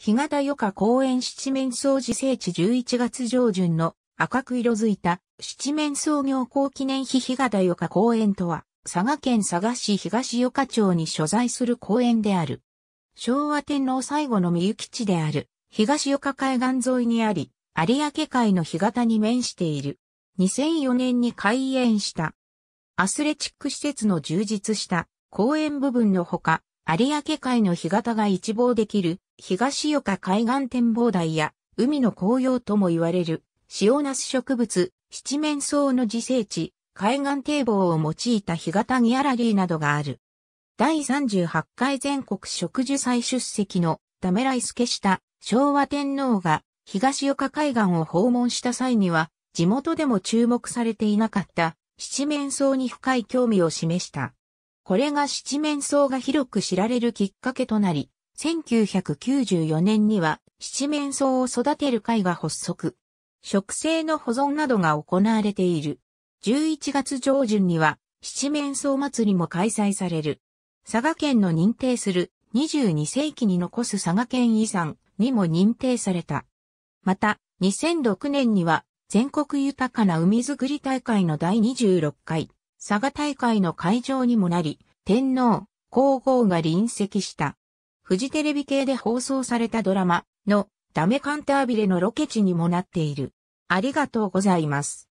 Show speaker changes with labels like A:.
A: 日潟
B: 余下公園七面草自生地11月上旬の赤く色づいた七面草業高記念碑日潟余下公園とは佐賀県佐賀市東余下町に所在する公園である。昭和天皇最後の御基地である東余下海岸沿いにあり、有明海の干潟に面している。2004年に開園した。アスレチック施設の充実した公園部分のほか、有明海の干潟が一望できる東岡海岸展望台や海の紅葉とも言われる塩ナス植物、七面草の自生地、海岸堤防を用いた干潟ギャラリーなどがある。第38回全国植樹祭出席のためらいすけした昭和天皇が東岡海岸を訪問した際には地元でも注目されていなかった七面草に深い興味を示した。これが七面草が広く知られるきっかけとなり、1994年には七面草を育てる会が発足。植生の保存などが行われている。11月上旬には七面草祭りも開催される。佐賀県の認定する22世紀に残す佐賀県遺産にも認定された。また、2006年には全国豊かな海づくり大会の第26回佐賀大会の会場にもなり、天皇、皇后が臨席した。フジテレビ系で放送されたドラマのダメカンタービレのロケ地にもなっている。ありがとうございます。